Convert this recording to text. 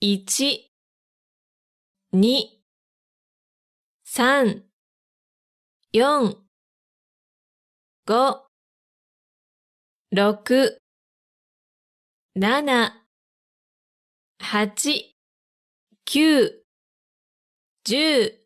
一、二、三、四、五、六、七、八、九、十、